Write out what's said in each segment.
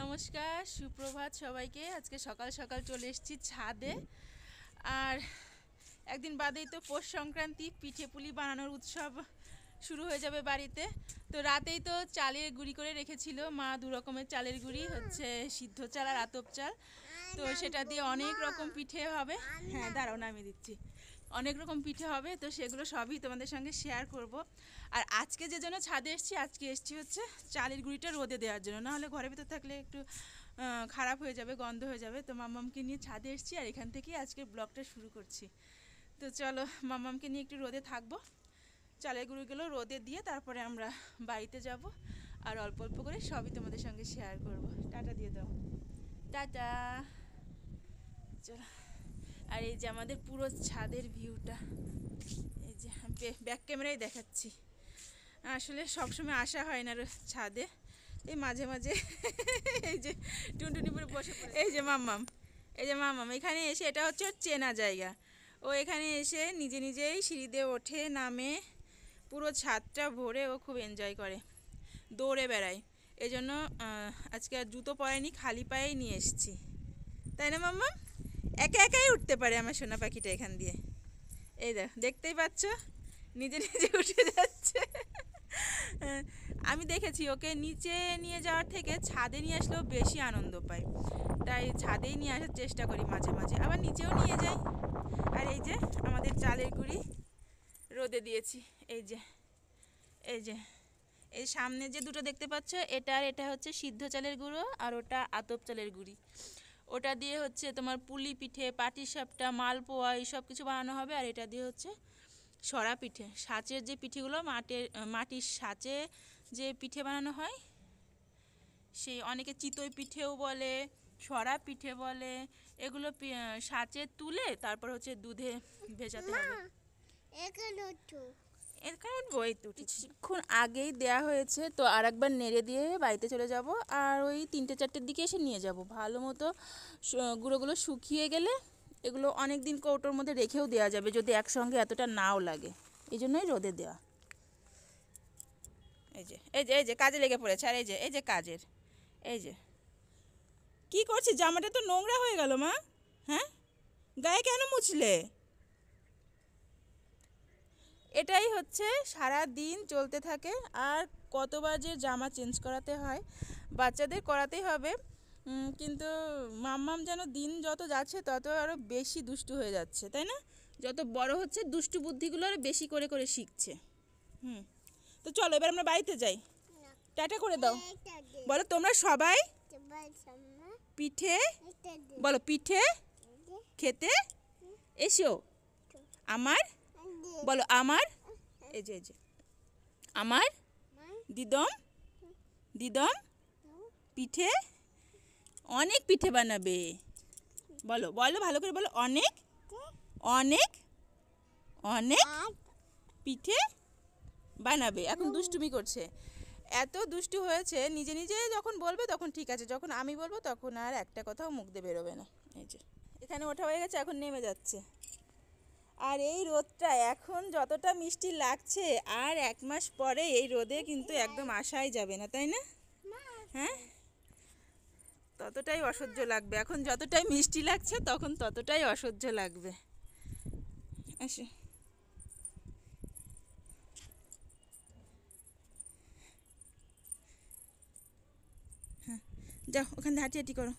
নমস্কার সুপ্রভাত সবাইকে আজকে সকাল সকাল চলে এসেছি ছাদে আর একদিন বাদেই তো পৌষ সংক্রান্তি পিঠে পুলি বানানোর উৎসব শুরু হয়ে যাবে বাড়িতে তো রাতেই তো চালের গুঁড়ি করে রেখেছিল মা দু রকমের চালের গুঁড়ি হচ্ছে সিদ্ধ চাল আর আতপ চাল তো সেটা দিয়ে অনেক রকম পিঠে হবে হ্যাঁ দাঁড়াও নামিয়ে দিচ্ছি অনেক রকম পিঠে হবে তো সেগুলো সবই তোমাদের সঙ্গে শেয়ার করব আর আজকে যে জন্য ছাদে এসছি আজকে এসছি হচ্ছে চালের গুঁড়িটা রোদে দেওয়ার জন্য নাহলে ঘরের ভিতর থাকলে একটু খারাপ হয়ে যাবে গন্ধ হয়ে যাবে তো মামামকে নিয়ে ছাদে এসছি আর এখান থেকেই আজকে ব্লগটা শুরু করছি তো চলো মামামকে নিয়ে একটু রোদে থাকবো চালের গুঁড়িগুলো রোদে দিয়ে তারপরে আমরা বাড়িতে যাব আর অল্প অল্প করে সবই তোমাদের সঙ্গে শেয়ার করব টাটা দিয়ে দাও টাটা চলো আর এই যে আমাদের পুরো ছাদের ভিউটা এই যে ব্যাক ক্যামেরায় দেখাচ্ছি আসলে সবসময় আসা হয় না ছাদে এই মাঝে মাঝে এই যে টুনটুনি পুরো বসে এই যে মাম্মাম এই যে মাম্মাম এখানে এসে এটা হচ্ছে ওর চেনা জায়গা ও এখানে এসে নিজে নিজেই সিঁড়ি দিয়ে ওঠে নামে পুরো ছাদটা ভরে ও খুব এনজয় করে দৌড়ে বেড়ায় এজন্য আজকে আর জুতো পরেনি খালি পায়েই নিয়ে এসেছি তাই না মাম্মাম একা একাই উঠতে পারে আমার সোনা পাখিটা এখান দিয়ে এই দেখ দেখতেই পাচ্ছ নিজে নিজে উঠে যাচ্ছে হ্যাঁ, আমি দেখেছি ওকে নিচে নিয়ে যাওয়ার থেকে ছাদে নিয়ে আসলেও বেশি আনন্দ পাই তাই ছাদেই নিয়ে আসার চেষ্টা করি মাঝে মাঝে আবার নিচেও নিয়ে যাই আর এই যে আমাদের চালের গুঁড়ি রোদে দিয়েছি এই যে এই যে এই সামনে যে দুটো দেখতে পাচ্ছ এটা আর এটা হচ্ছে সিদ্ধ চালের গুঁড়ো আর ওটা আতপ চালের গুঁড়ি ওটা দিয়ে হচ্ছে তোমার পুলি পিঠে পাটিসাপটা মালপোয়া এইসব কিছু বানানো হবে আর এটা দিয়ে হচ্ছে সরা পিঠে সাঁচের যে পিঠেগুলো মাটির মাটির সাঁচে যে পিঠে বানানো হয় সেই অনেকে চিতই পিঠেও বলে সরা পিঠে বলে এগুলো সাঁচে তুলে তারপর হচ্ছে দুধে ভেজাতে হবে এর কারণ ওই তো কিছুক্ষণ আগেই দেয়া হয়েছে তো আর একবার নেড়ে দিয়ে বাড়িতে চলে যাব আর ওই তিনটে চারটের দিকে এসে নিয়ে যাব ভালো মতো গুঁড়োগুলো শুকিয়ে গেলে এগুলো অনেক দিন কৌটোর মধ্যে রেখেও দেওয়া যাবে যদি একসঙ্গে এতটা নাও লাগে এই জন্যই রোদে দেওয়া এই যে এই যে এই যে কাজে লেগে পড়েছে আর এই যে এই যে কাজের এই যে কি করছিস জামাটা তো নোংরা হয়ে গেল মা হ্যাঁ গায়ে কেন মুছলে এটাই হচ্ছে সারা দিন চলতে থাকে আর কতবার যে জামা চেঞ্জ করাতে হয় বাচ্চাদের করাতেই হবে কিন্তু মাম্মাম যেন দিন যত যাচ্ছে তত আরও বেশি দুষ্টু হয়ে যাচ্ছে তাই না যত বড় হচ্ছে দুষ্টু বুদ্ধিগুলো আরও বেশি করে করে শিখছে হুম তো চলো এবার আমরা বাড়িতে যাই টাটা করে দাও বলো তোমরা সবাই পিঠে বলো পিঠে খেতে এসো আমার বলো আমার এই যে এই যে আমার দিদম দিদম পিঠে অনেক পিঠে বানাবে বলো বলো ভালো করে বলো অনেক অনেক অনেক পিঠে বানাবে এখন দুষ্টুমি করছে এত দুষ্টু হয়েছে নিজে নিজে যখন বলবে তখন ঠিক আছে যখন আমি বলবো তখন আর একটা কথাও মুখ দিয়ে বেরোবে না এই যে এখানে ওঠা হয়ে গেছে এখন নেমে যাচ্ছে আর এই রোদটা এখন যতটা মিষ্টি লাগছে আর এক মাস পরে এই রোদে কিন্তু একদম আসাই যাবে না তাই না হ্যাঁ ততটাই অসহ্য লাগবে এখন যতটাই মিষ্টি লাগছে তখন ততটাই অসহ্য লাগবে আসে হ্যাঁ যাও ওখানে হাঁটি হাঁটি করো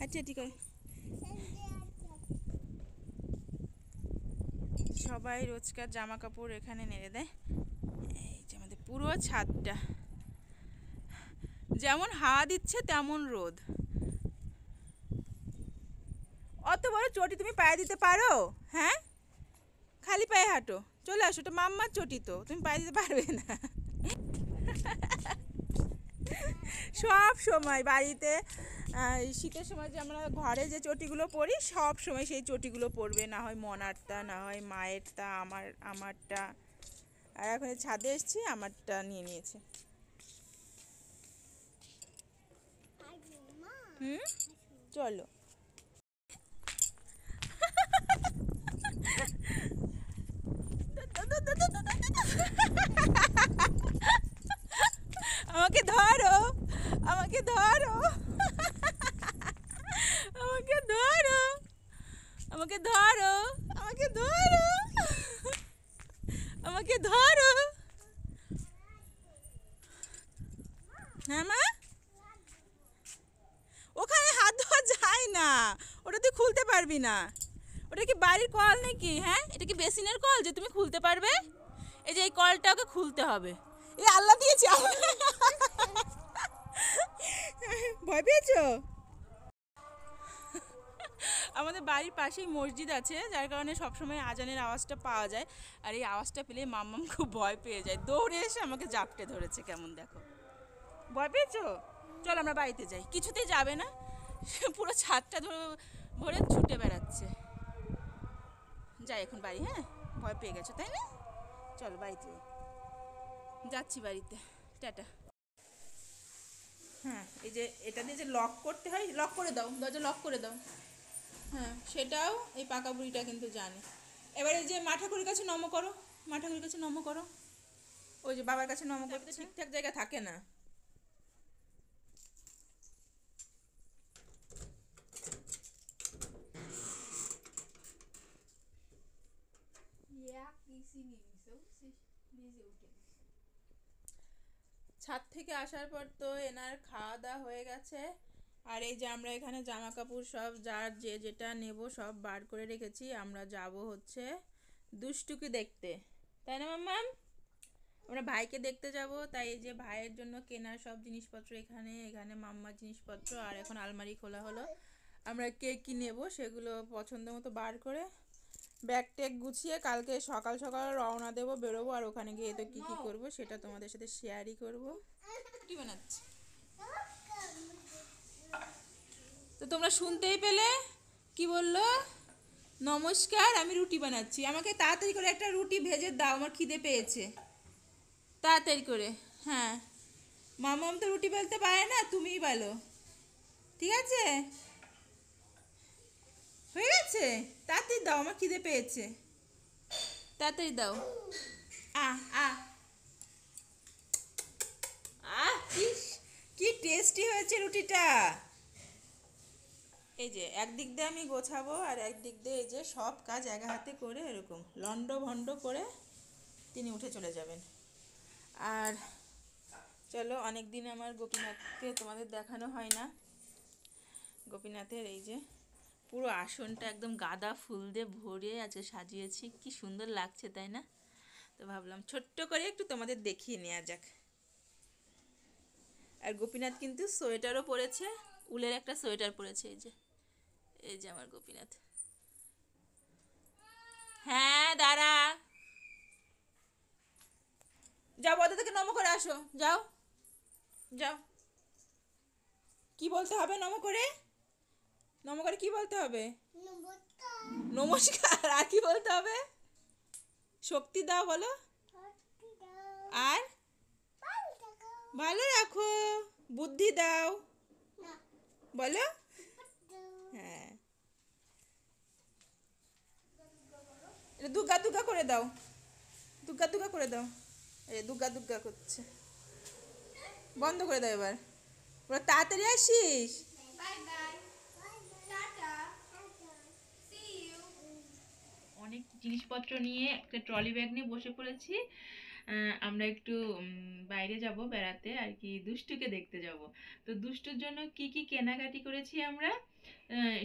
হাঁটি হাঁটি করো সবাই রোজকার জামা কাপড় এখানে নেড়ে দেয় এই যে আমাদের পুরো ছাদটা যেমন হাওয়া দিচ্ছে তেমন রোদ অত বড় চটি তুমি পায়ে দিতে পারো হ্যাঁ খালি পায়ে হাঁটো চলে আসো ওটা মাম্মার চটি তো তুমি পায়ে দিতে পারবে না সব সময় বাড়িতে শীতের সময় যে আমরা ঘরে যে চটিগুলো পরি সব সময় সেই চটিগুলো পরবে না হয় মনারটা না হয় মায়েরটা আমার আমারটা আর এখন ছাদে এসছি আমারটা নিয়ে নিয়েছে হুম চলো আমাকে ধরো আমাকে ধরো আমাকে ধরো আমাকে ধরো আমাকে ধরো আমাকে ধরো হ্যাঁ মা ওখানে হাত ধোয়া যায় না ওটা তুই খুলতে পারবি না ওটা কি বাড়ির কল নাকি হ্যাঁ এটা কি বেসিনের কল যে তুমি খুলতে পারবে এই যে এই কলটা ওকে খুলতে হবে এই আল্লাহ দিয়েছি ভয় পেয়েছো আমাদের বাড়ির পাশেই মসজিদ আছে যার কারণে সবসময় আজানের আওয়াজটা পাওয়া যায় আর এই আওয়াজটা পেলে মাম্মাম খুব ভয় পেয়ে যায় দৌড়ে এসে আমাকে জাপটে ধরেছে কেমন দেখো ভয় পেয়েছো চল আমরা বাড়িতে যাই কিছুতেই যাবে না পুরো ছাদটা ধরে ভরে ছুটে বেড়াচ্ছে যাই এখন বাড়ি হ্যাঁ ভয় পেয়ে গেছো তাই না চলো বাড়িতে যাচ্ছি বাড়িতে টাটা হ্যাঁ এই যে এটা দিয়ে যে লক করতে হয় লক করে দাও দরজা লক করে দাও হ্যাঁ সেটাও এই পাকা বুড়িটা কিন্তু জানে এবারে যে মাঠাকুরির কাছে নম করো মাঠাকুরির কাছে নম করো ওই যে বাবার কাছে নম করতে ঠিকঠাক জায়গা থাকে না ছাদ থেকে আসার পর তো এনার খাওয়া দাওয়া হয়ে গেছে আর এই যে আমরা এখানে জামা কাপড় সব যার যে যেটা নেব সব বার করে রেখেছি আমরা যাব হচ্ছে দুষ্টুকে দেখতে তাই না ম্যাম আমরা ভাইকে দেখতে যাব তাই এই যে ভাইয়ের জন্য কেনার সব জিনিসপত্র এখানে এখানে মাম্মার জিনিসপত্র আর এখন আলমারি খোলা হলো আমরা কে কী নেব সেগুলো পছন্দ মতো বার করে ব্যাগ ট্যাগ গুছিয়ে কালকে সকাল সকাল রওনা দেবো বেরোবো আর ওখানে গিয়ে তো কী কী করবো সেটা তোমাদের সাথে শেয়ারই করবো কি বানাচ্ছি তো তোমরা শুনতেই পেলে কি বললো নমস্কার আমি রুটি বানাচ্ছি আমাকে তাড়াতাড়ি করে একটা রুটি ভেজে দাও আমার খিদে পেয়েছে তাড়াতাড়ি করে হ্যাঁ মামাম তো রুটি বলতে পারে না তুমিই বলো ঠিক আছে হয়ে গেছে তাড়াতাড়ি দাও আমার খিদে পেয়েছে তাড়াতাড়ি দাও আ আ আহ কি টেস্টি হয়েছে রুটিটা এই যে একদিক দিয়ে আমি গোছাবো আর একদিক দিয়ে এই যে সব কাজ এক হাতে করে এরকম লন্ড ভণ্ড করে তিনি উঠে চলে যাবেন আর চলো অনেক দিন আমার গোপীনাথকে তোমাদের দেখানো হয় না গোপীনাথের এই যে পুরো আসনটা একদম গাঁদা ফুল দিয়ে ভরে আজকে সাজিয়েছি কি সুন্দর লাগছে তাই না তো ভাবলাম ছোট্ট করে একটু তোমাদের দেখিয়ে নেওয়া যাক আর গোপীনাথ কিন্তু সোয়েটারও পরেছে উলের একটা সোয়েটার পরেছে এই যে এই যে আমার গোপীনাথ হ্যাঁ দাঁড়া যাও বদা থেকে নম করে আসো যাও যাও কি বলতে হবে নম করে নম করে কি বলতে হবে নমস্কার আর কি বলতে হবে শক্তি দাও বলো আর ভালো রাখো বুদ্ধি দাও বলো হ্যাঁ দুগা দুগা করে দাও দুগা দুগা করে দাও এই দুগা দুগা করছে বন্ধ করে দাও এবার ওরা তাড়াতাড়ি আসিস অনেক জিনিসপত্র নিয়ে একটা ট্রলি ব্যাগ নিয়ে বসে পড়েছি আমরা একটু বাইরে যাব বেড়াতে আর কি দুষ্টুকে দেখতে যাব তো দুষ্টুর জন্য কি কি কেনাকাটি করেছি আমরা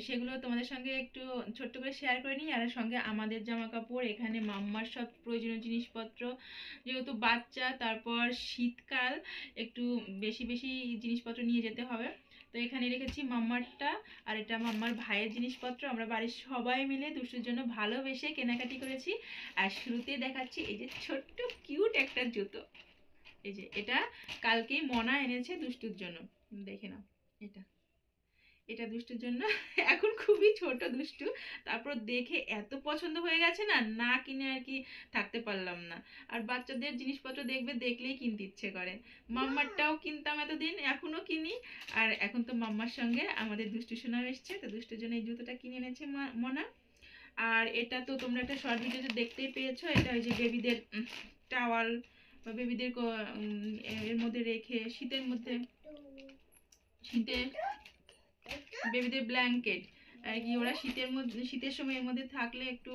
সেগুলো তোমাদের সঙ্গে একটু ছোট্ট করে শেয়ার করে নিই আর সঙ্গে আমাদের জামা কাপড় এখানে মাম্মার সব প্রয়োজনীয় জিনিসপত্র যেহেতু বাচ্চা তারপর শীতকাল একটু বেশি বেশি জিনিসপত্র নিয়ে যেতে হবে তো এখানে রেখেছি মাম্মারটা আর এটা মাম্মার ভাইয়ের জিনিসপত্র আমরা বাড়ির সবাই মিলে দুষ্টুর জন্য ভালোবেসে কেনাকাটি করেছি আর শুরুতে দেখাচ্ছি এই যে ছোট্ট কিউট একটা জুতো এই যে এটা কালকেই মনা এনেছে দুষ্টুর জন্য দেখে নাও এটা এটা দুষ্টুর জন্য এখন খুবই ছোট দুষ্টু তারপর দেখে এত পছন্দ হয়ে গেছে না না কিনে আর কি থাকতে পারলাম না আর বাচ্চাদের জিনিসপত্র দেখবে দেখলেই কিনতে ইচ্ছে করে মাম্মারটাও কিনতাম এতদিন এখনও কিনি আর এখন তো মাম্মার সঙ্গে আমাদের দুষ্টু সোনাও এসছে তো দুষ্টুর জন্য এই জুতোটা কিনে এনেছে মনা আর এটা তো তোমরা একটা শর্ট ভিডিওতে দেখতেই পেয়েছো এটা ওই যে বেবিদের টাওয়াল বা বেবিদের এর মধ্যে রেখে শীতের মধ্যে শীতে বেবিদের ব্ল্যাঙ্কেট আর কি ওরা শীতের মধ্যে শীতের সময় এর মধ্যে থাকলে একটু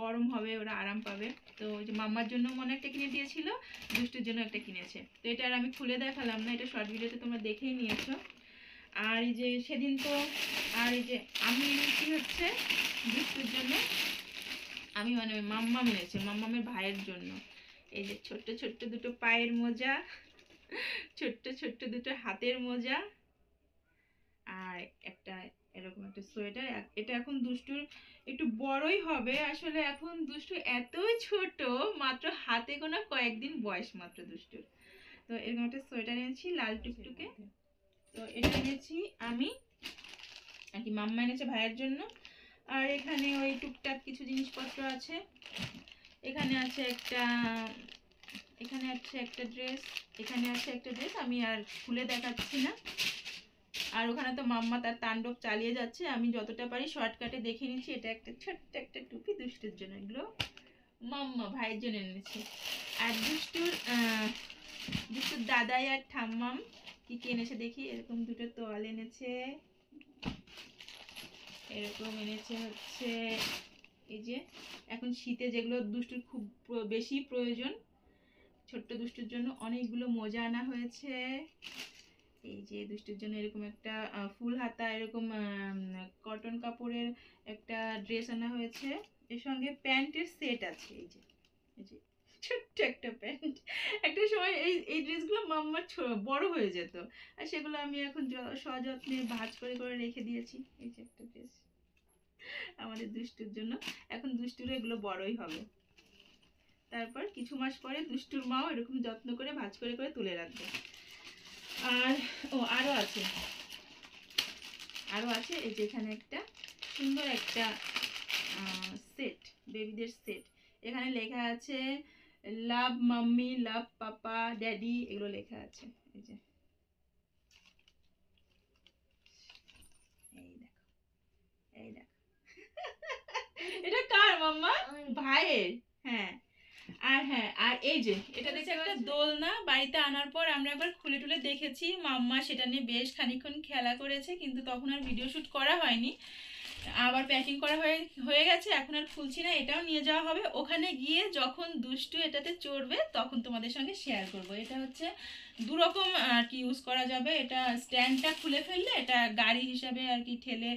গরম হবে ওরা আরাম পাবে তো যে মাম্মার জন্য মনে একটা কিনে দিয়েছিল দুষ্টুর জন্য একটা কিনেছে তো এটা আর আমি খুলে দেখালাম না এটা শর্ট ভিডিওতে তোমরা দেখেই নিয়েছো আর এই যে সেদিন তো আর এই যে আমি এনেছি হচ্ছে দুষ্টুর জন্য আমি মানে মাম্মা এনেছে মাম্মামের ভাইয়ের জন্য এই যে ছোট্ট ছোট্ট দুটো পায়ের মোজা ছোট্ট ছোট্ট দুটো হাতের মোজা আর একটা এরকম একটা সোয়েটার এটা এখন দুষ্টুর একটু বড়ই হবে আসলে এখন দুষ্টু এতই ছোট মাত্র হাতে গোনা কয়েকদিন বয়স মাত্র দুষ্টুর তো এরকম একটা সোয়েটার এনেছি লাল আচ্ছা, টুকটুকে তো এটা এনেছি আমি আর কি মাম্মা এনেছে ভাইয়ের জন্য আর এখানে ওই টুকটাক কিছু জিনিসপত্র আছে এখানে আছে একটা এখানে আছে একটা ড্রেস এখানে আছে একটা ড্রেস আমি আর খুলে দেখাচ্ছি না আর ওখানে তো মাম্মা তার তাণ্ডব চালিয়ে যাচ্ছে আমি যতটা পারি শর্টকাটে দেখে নিচ্ছি এটা একটা ছোট্ট একটা টুপি দুষ্টুর জন্য এগুলো মাম্মা ভাইয়ের জন্য এনেছি আর দুষ্টুর দুষ্টুর দাদাই আর ঠাম্মাম কী কী এনেছে দেখি এরকম দুটো তোয়াল এনেছে এরকম এনেছে হচ্ছে এই যে এখন শীতে যেগুলো দুষ্টুর খুব বেশি প্রয়োজন ছোট্ট দুষ্টুর জন্য অনেকগুলো মোজা আনা হয়েছে এই যে দুষ্টুর জন্য এরকম একটা ফুল হাতা এরকম কটন কাপড়ের একটা ড্রেস আনা হয়েছে এর সঙ্গে প্যান্টের সেট আছে এই যে এই যে ছোট্ট একটা প্যান্ট একটা সময় এই এই ড্রেসগুলো মাম্মার বড় হয়ে যেত আর সেগুলো আমি এখন সযত্নে ভাজ করে করে রেখে দিয়েছি এই যে একটা ড্রেস আমাদের দুষ্টুর জন্য এখন দুষ্টুর এগুলো বড়ই হবে তারপর কিছু মাস পরে দুষ্টুর মাও এরকম যত্ন করে ভাজ করে করে তুলে রাখবে আর ও আরও আছে আরও আছে এই যেখানে একটা সুন্দর একটা সেট বেবিদের সেট এখানে লেখা আছে লাভ মাম্মি লাভ পাপা ড্যাডি এগুলো লেখা আছে এই যে এই দেখো এই দেখো এটা কার মাম্মা ভাইয়ের হ্যাঁ আর হ্যাঁ আর এই যে এটা দেখছি একটা দোলনা বাড়িতে আনার পর আমরা একবার খুলে টুলে দেখেছি মাম্মা সেটা নিয়ে বেশ খানিক্ষণ খেলা করেছে কিন্তু তখন আর ভিডিও শ্যুট করা হয়নি আবার প্যাকিং করা হয়ে হয়ে গেছে এখন আর খুলছি না এটাও নিয়ে যাওয়া হবে ওখানে গিয়ে যখন দুষ্টু এটাতে চড়বে তখন তোমাদের সঙ্গে শেয়ার করব এটা হচ্ছে দুরকম আর কি ইউজ করা যাবে এটা স্ট্যান্ডটা খুলে ফেললে এটা গাড়ি হিসাবে আর কি ঠেলে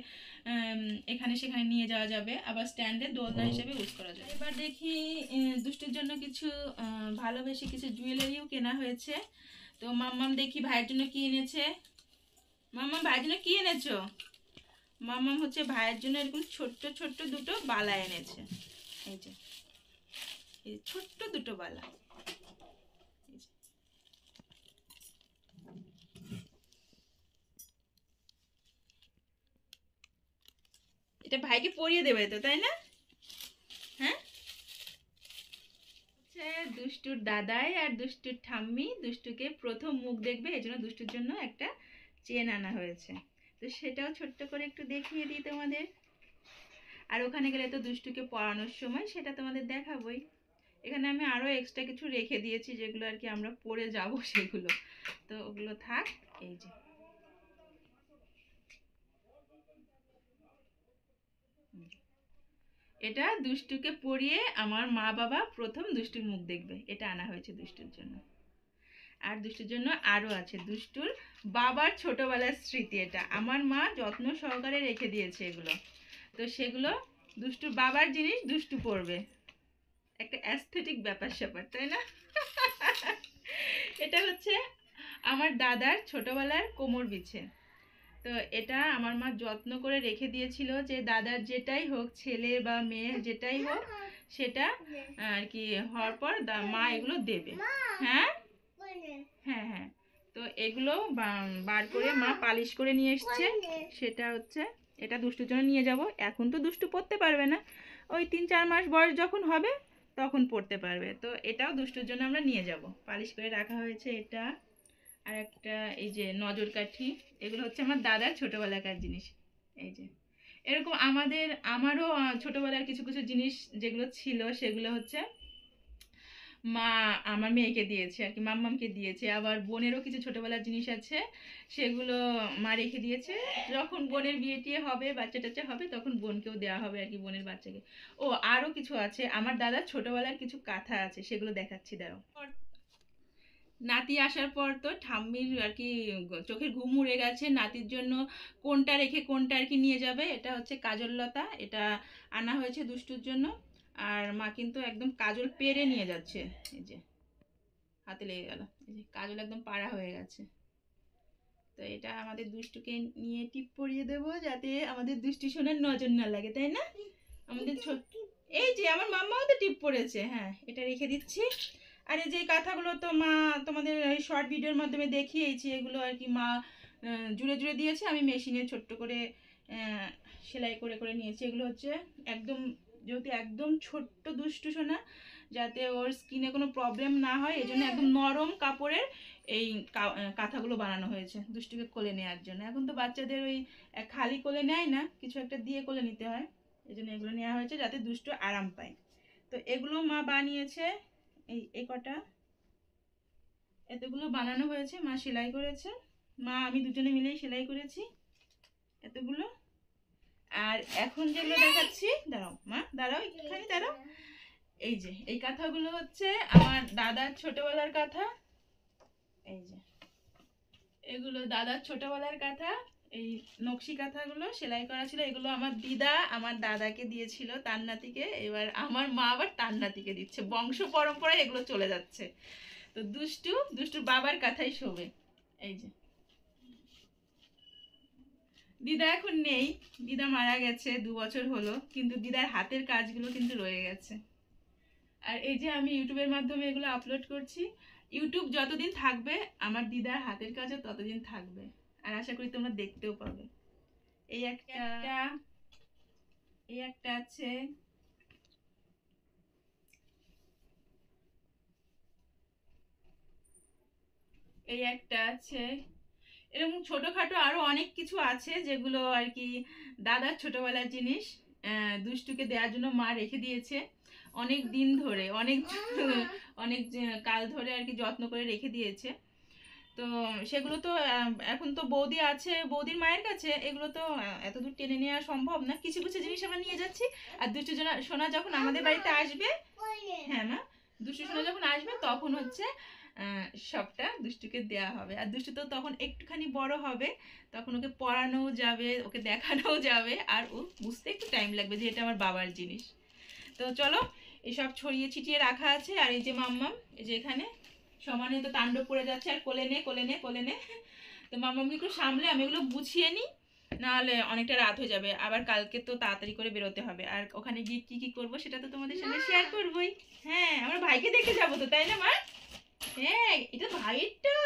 এখানে সেখানে নিয়ে যাওয়া যাবে আবার স্ট্যান্ডে দোলনা হিসেবে ইউজ করা যাবে এবার দেখি দুষ্টির জন্য কিছু ভালোবেসে কিছু জুয়েলারিও কেনা হয়েছে তো মাম্মাম দেখি ভাইয়ের জন্য কি এনেছে মাম্মাম ভাইয়ের জন্য কি এনেছো মাম্মাম হচ্ছে ভাইয়ের জন্য এরকম ছোট্ট ছোট্ট দুটো বালা এনেছে এই যে ছোট্ট দুটো বালা এটা ভাইকে পরিয়ে দেবে তো তাই না হ্যাঁ দুষ্টুর দাদাই আর দুষ্টুর ঠাম্মি দুষ্টুকে প্রথম মুখ দেখবে এই জন্য দুষ্টুর জন্য একটা চেন আনা হয়েছে তো সেটাও ছোট্ট করে একটু দেখিয়ে দিই তোমাদের আর ওখানে গেলে তো দুষ্টুকে পড়ানোর সময় সেটা তোমাদের দেখাবই এখানে আমি আরও এক্সট্রা কিছু রেখে দিয়েছি যেগুলো আর কি আমরা পড়ে যাব সেগুলো তো ওগুলো থাক এই যে এটা দুষ্টুকে পড়িয়ে আমার মা বাবা প্রথম দুষ্টুর মুখ দেখবে এটা আনা হয়েছে দুষ্টুর জন্য আর দুষ্টুর জন্য আরও আছে দুষ্টুর বাবার ছোটোবেলার স্মৃতি এটা আমার মা যত্ন সহকারে রেখে দিয়েছে এগুলো তো সেগুলো দুষ্টুর বাবার জিনিস দুষ্টু পড়বে একটা অ্যাস্থেটিক ব্যাপার স্যাপার তাই না এটা হচ্ছে আমার দাদার ছোটোবেলার কোমর বিছে তো এটা আমার মা যত্ন করে রেখে দিয়েছিল যে দাদার যেটাই হোক ছেলে বা মেয়ে যেটাই হোক সেটা আর কি হওয়ার পর মা এগুলো দেবে হ্যাঁ হ্যাঁ হ্যাঁ তো এগুলো বার করে মা পালিশ করে নিয়ে এসছে সেটা হচ্ছে এটা দুষ্টুর জন্য নিয়ে যাব এখন তো দুষ্টু পড়তে পারবে না ওই তিন চার মাস বয়স যখন হবে তখন পড়তে পারবে তো এটাও দুষ্টুর জন্য আমরা নিয়ে যাব পালিশ করে রাখা হয়েছে এটা আর একটা এই যে নজর কাঠি এগুলো হচ্ছে আমার দাদার ছোটোবেলাকার জিনিস এই যে এরকম আমাদের আমারও ছোটোবেলার কিছু কিছু জিনিস যেগুলো ছিল সেগুলো হচ্ছে মা আমার মেয়েকে দিয়েছে আর কি মাম্মামকে দিয়েছে আবার বোনেরও কিছু ছোটোবেলার জিনিস আছে সেগুলো মা রেখে দিয়েছে যখন বোনের বিয়ে টিয়ে হবে বাচ্চা টাচ্চা হবে তখন বোনকেও দেওয়া হবে আর কি বোনের বাচ্চাকে ও আরও কিছু আছে আমার দাদার ছোটোবেলার কিছু কাঁথা আছে সেগুলো দেখাচ্ছি দাঁড়াও নাতি আসার পর তো ঠাম্মির আর কি চোখের ঘুম উড়ে গেছে নাতির জন্য কোনটা রেখে কোনটা আর কি নিয়ে যাবে এটা হচ্ছে কাজললতা এটা আনা হয়েছে দুষ্টুর জন্য আর মা কিন্তু একদম কাজল পেরে নিয়ে যাচ্ছে এই যে হাতে লেগে গেল এই যে কাজল একদম পাড়া হয়ে গেছে তো এটা আমাদের দুষ্টুকে নিয়ে টিপ পরিয়ে দেব যাতে আমাদের দুষ্টু শোনার নজর না লাগে তাই না আমাদের এই যে আমার মাম্মাও তো টিপ পড়েছে হ্যাঁ এটা রেখে দিচ্ছি আর এই যে কাঁথাগুলো তো মা তোমাদের এই শর্ট ভিডিওর মাধ্যমে দেখিয়েছি এগুলো আর কি মা জুড়ে জুড়ে দিয়েছে আমি মেশিনে ছোট্ট করে সেলাই করে করে নিয়েছি এগুলো হচ্ছে একদম যেহেতু একদম ছোট্ট দুষ্টু সোনা যাতে ওর স্কিনে কোনো প্রবলেম না হয় এই জন্য একদম নরম কাপড়ের এই কাঁথাগুলো বানানো হয়েছে দুষ্টুকে কোলে নেওয়ার জন্য এখন তো বাচ্চাদের ওই খালি কোলে নেয় না কিছু একটা দিয়ে কোলে নিতে হয় এই জন্য এগুলো নেওয়া হয়েছে যাতে দুষ্টু আরাম পায় তো এগুলো মা বানিয়েছে এই এই কটা এতগুলো বানানো হয়েছে মা সেলাই করেছে মা আমি দুজনে মিলেই সেলাই করেছি এতগুলো আর এখন যেগুলো দেখাচ্ছি দাঁড়াও মা দাঁড়াও একটুখানি দাঁড়াও এই যে এই কাঁথাগুলো হচ্ছে আমার দাদার ছোটবেলার কাঁথা এই যে এগুলো দাদার ছোটবেলার কাঁথা এই নকশি কাঁথাগুলো সেলাই করা ছিল এগুলো আমার দিদা আমার দাদাকে দিয়েছিল তার নাতিকে এবার আমার মা আবার তার নাতিকে দিচ্ছে বংশ পরম্পরায় এগুলো চলে যাচ্ছে তো দুষ্টু দুষ্টু বাবার কাঁথাই শোবে এই যে দিদা এখন নেই দিদা মারা গেছে দু বছর হলো কিন্তু দিদার হাতের কাজগুলো কিন্তু রয়ে গেছে আর এই যে আমি ইউটিউবের মাধ্যমে এগুলো আপলোড করছি ইউটিউব যতদিন থাকবে আমার দিদার হাতের কাজও ততদিন থাকবে আর আশা করি তোমরা দেখতেও পাবে এই একটা এই একটা আছে এই একটা আছে এরকম ছোটোখাটো আরও অনেক কিছু আছে যেগুলো আর কি দাদার ছোটোবেলার জিনিস দুষ্টুকে দেওয়ার জন্য মা রেখে দিয়েছে অনেক দিন ধরে অনেক অনেক কাল ধরে আর কি যত্ন করে রেখে দিয়েছে তো সেগুলো তো এখন তো বৌদি আছে বৌদির মায়ের কাছে এগুলো তো এত দূর টেনে নেওয়া সম্ভব না কিছু কিছু জিনিস আমরা নিয়ে যাচ্ছি আর দুশো জনা সোনা যখন আমাদের বাড়িতে আসবে হ্যাঁ মা দুশো সোনা যখন আসবে তখন হচ্ছে সবটা দুষ্টুকে দেয়া হবে আর দুষ্টু তো তখন একটুখানি বড় হবে তখন ওকে পড়ানোও যাবে ওকে দেখানোও যাবে আর ও বুঝতে একটু টাইম লাগবে যে এটা আমার বাবার জিনিস তো চলো এসব ছড়িয়ে ছিটিয়ে রাখা আছে আর এই যে মাম্মাম এই যে এখানে সমানে তো তাণ্ডব পড়ে যাচ্ছে আর কোলে নে কোলে নে কোলে নে তো মামামকে একটু সামলে আমি এগুলো গুছিয়ে নিই নাহলে অনেকটা রাত হয়ে যাবে আবার কালকে তো তাড়াতাড়ি করে বেরোতে হবে আর ওখানে গিয়ে কি কি করবো সেটা তো তোমাদের সঙ্গে শেয়ার করবোই হ্যাঁ আমার ভাইকে দেখে যাবো তো তাই না মা হ্যাঁ এটা ভাইয়েরটা